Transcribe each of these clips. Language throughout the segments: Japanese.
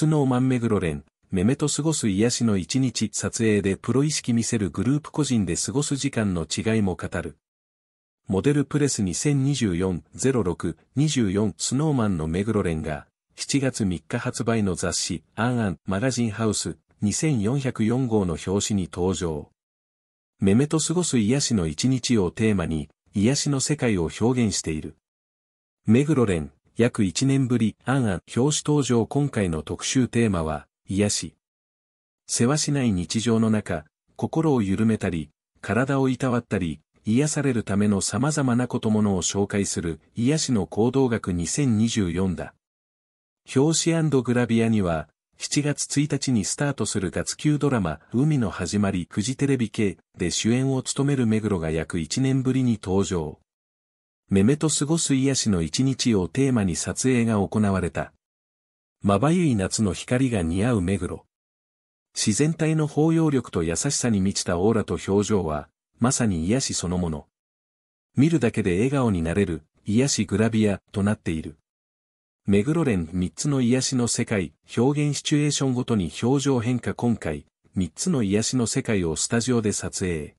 スノーマンメグロレン、メメと過ごす癒しの一日撮影でプロ意識見せるグループ個人で過ごす時間の違いも語る。モデルプレス2024-06-24スノーマンの目黒連が、7月3日発売の雑誌、アンアンマガジンハウス2404号の表紙に登場。メメと過ごす癒しの一日をテーマに、癒しの世界を表現している。目黒連、約1年ぶり、アンアン表紙登場今回の特集テーマは、癒し。世話しない日常の中、心を緩めたり、体をいたわったり、癒されるための様々なことものを紹介する、癒しの行動学2024だ。表紙グラビアには、7月1日にスタートする月級ドラマ、海の始まり、富士テレビ系で主演を務める目黒が約1年ぶりに登場。めめと過ごす癒しの一日をテーマに撮影が行われた。まばゆい夏の光が似合う目黒。自然体の包容力と優しさに満ちたオーラと表情は、まさに癒しそのもの。見るだけで笑顔になれる、癒しグラビア、となっている。目黒連3つの癒しの世界、表現シチュエーションごとに表情変化今回、3つの癒しの世界をスタジオで撮影。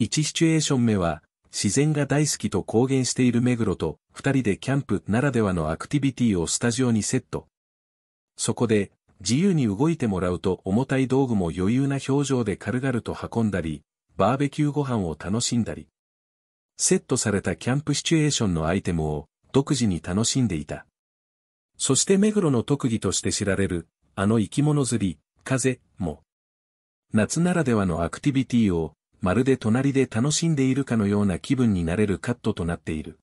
1シチュエーション目は、自然が大好きと公言している目黒と、二人でキャンプならではのアクティビティをスタジオにセット。そこで、自由に動いてもらうと重たい道具も余裕な表情で軽々と運んだり、バーベキューご飯を楽しんだり。セットされたキャンプシチュエーションのアイテムを独自に楽しんでいた。そして目黒の特技として知られる、あの生き物釣り、風、も。夏ならではのアクティビティをまるで隣で楽しんでいるかのような気分になれるカットとなっている。